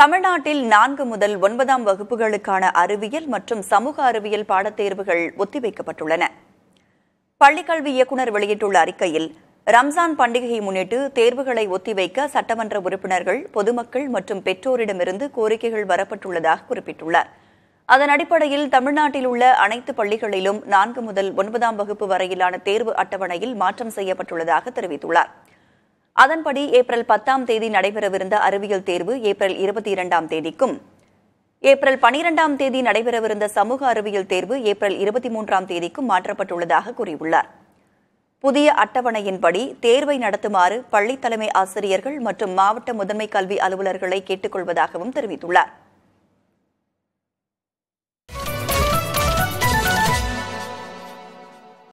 தமிழ்நாட்டில் நான்கு முதல் ஒன்பதாம் வகுப்புகளுக்கான அறிவியல் மற்றும் சமூக அறிவியல் பாடத்தேர்வுகள் ஒத்திவைக்கப்பட்டுள்ளன பள்ளிக்கல்வி இயக்குநர் வெளியிட்டுள்ள அறிக்கையில் ரம்ஜான் பண்டிகையை முன்னிட்டு தேர்வுகளை ஒத்திவைக்க சட்டமன்ற உறுப்பினர்கள் பொதுமக்கள் மற்றும் பெற்றோரிடமிருந்து கோரிக்கைகள் வரப்பட்டுள்ளதாக குறிப்பிட்டுள்ளார் அதன் அடிப்படையில் தமிழ்நாட்டில் உள்ள அனைத்து பள்ளிகளிலும் நான்கு முதல் ஒன்பதாம் வகுப்பு வரையிலான தேர்வு அட்டவணையில் மாற்றம் செய்யப்பட்டுள்ளதாக தெரிவித்துள்ளாா் அதன்படி ஏப்ரல் பத்தாம் தேதி நடைபெறவிருந்த அறிவியல் தேர்வு ஏப்ரல் இருபத்தி இரண்டாம் தேதிக்கும் ஏப்ரல் பனிரெண்டாம் தேதி நடைபெறவிருந்த சமூக அறிவியல் தேர்வு ஏப்ரல் இருபத்தி மூன்றாம் தேதிக்கும் மாற்றப்பட்டுள்ளதாக கூறியுள்ளார் புதிய அட்டவணையின்படி தேர்வை நடத்துமாறு பள்ளி தலைமை ஆசிரியர்கள் மற்றும் மாவட்ட முதன்மை கல்வி அலுவலர்களை கேட்டுக்கொள்வதாகவும் தெரிவித்துள்ளார்